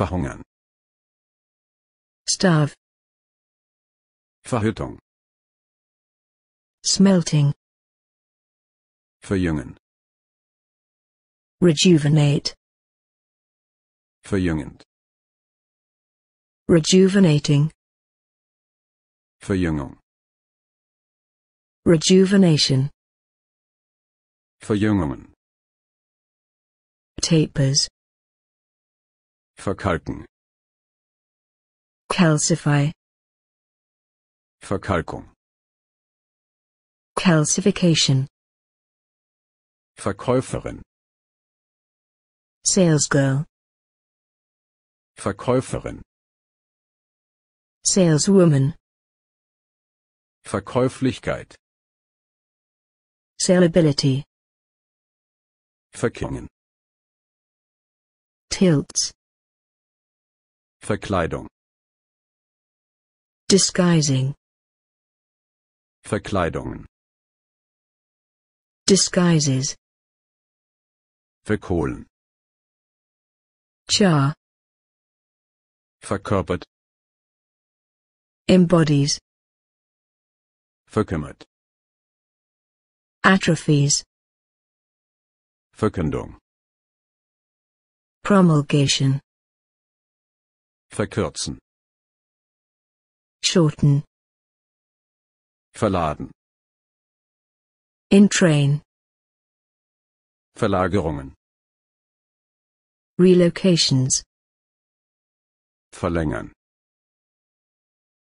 verhungern starve Verhüttung smelting verjüngen rejuvenate verjüngend rejuvenating Verjüngung rejuvenation Verjüngungen tapers Verkalken. Calcify. Verkalkung. Calcification. Verkäuferin. Salesgirl. Verkäuferin. Saleswoman. Verkäuflichkeit. Salability. Verkingen. Tilts. Verkleidung. Disguising. Verkleidungen. Disguises. Verkohlen. Char. Verkörpert. Embodies. Verkümmert. Atrophies. Verkündung. Promulgation. verkürzen shorten verladen entrain Verlagerungen relocations verlängern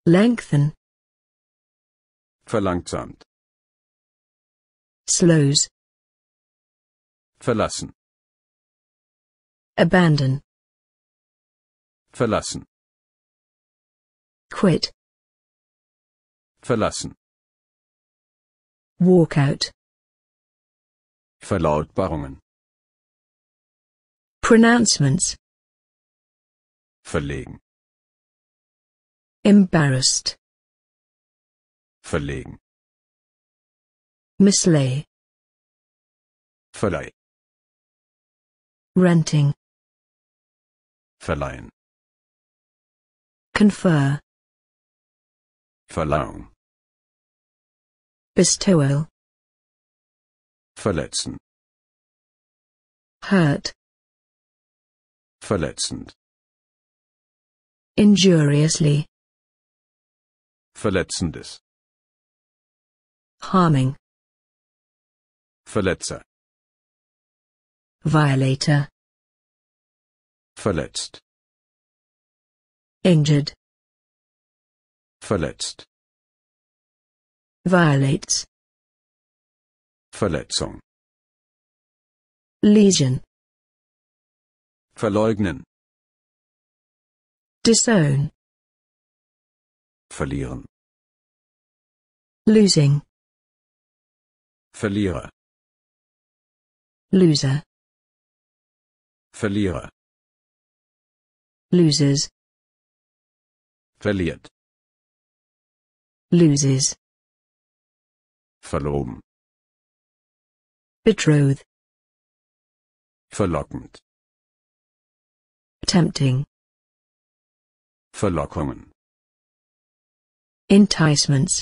lengthen verlangsamt slows verlassen abandon verlassen quit verlassen walkout Verlautbarungen pronouncements verlegen embarrassed verlegen mislay verleih renting verleihen Confer. Forlorn. Bestowal. Verletzen. Hurt. Verletzend. Injuriously. Verletzendes. Harming. Verletzer. Violator. Verletzt injured verletzt violates Verletzung lesion verleugnen disown verlieren losing Verlierer loser Verlierer losers verliert loses Verloren. betroth verlockend tempting Verlockungen enticements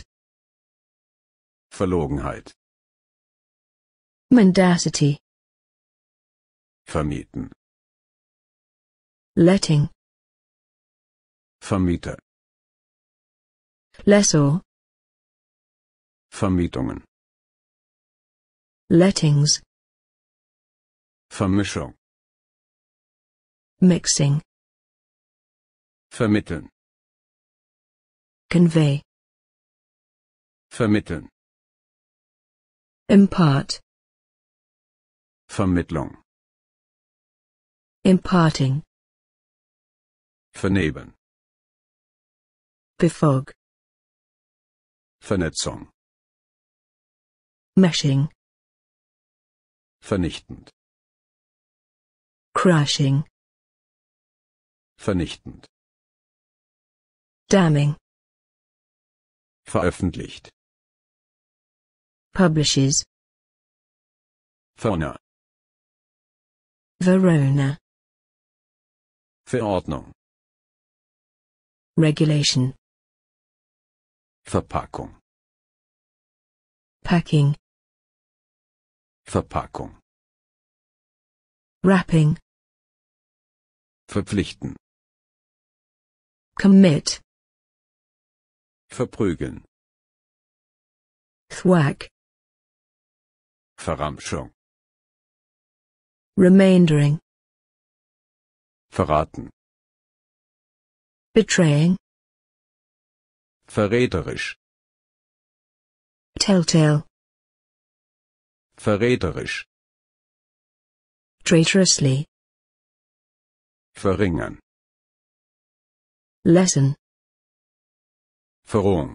Verlogenheit mendacity vermieten letting Vermieter Lessor. Vermietungen. Lettings. Vermischung. Mixing. Vermitteln. Convey. Vermitteln. Impart. Vermittlung. Imparting. Verneben. Befog. Vernetzung. Meshing. Vernichtend. Crashing. Vernichtend. Damning. Veröffentlicht. Publishes. Fauna. Verona. Verordnung. Regulation. Verpackung. Packing. Verpackung. Wrapping. Verpflichten. Commit. Verprügeln. Thwack. Verramschung. Remaindering. Verraten. Betraying verräterisch telltale verräterisch traitorously verringern lessen Verrohung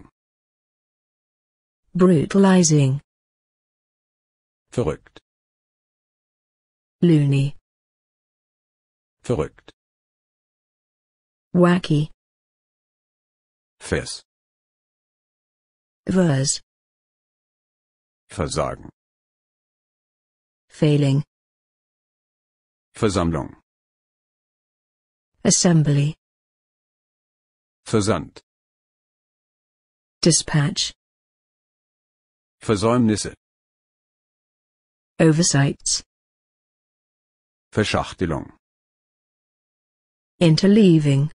brutalizing verrückt loony verrückt wacky fess Verse. Versagen. Failing. Versammlung. Assembly. Versand. Dispatch. Versäumnisse. Oversights. Verschachtelung. Interleaving.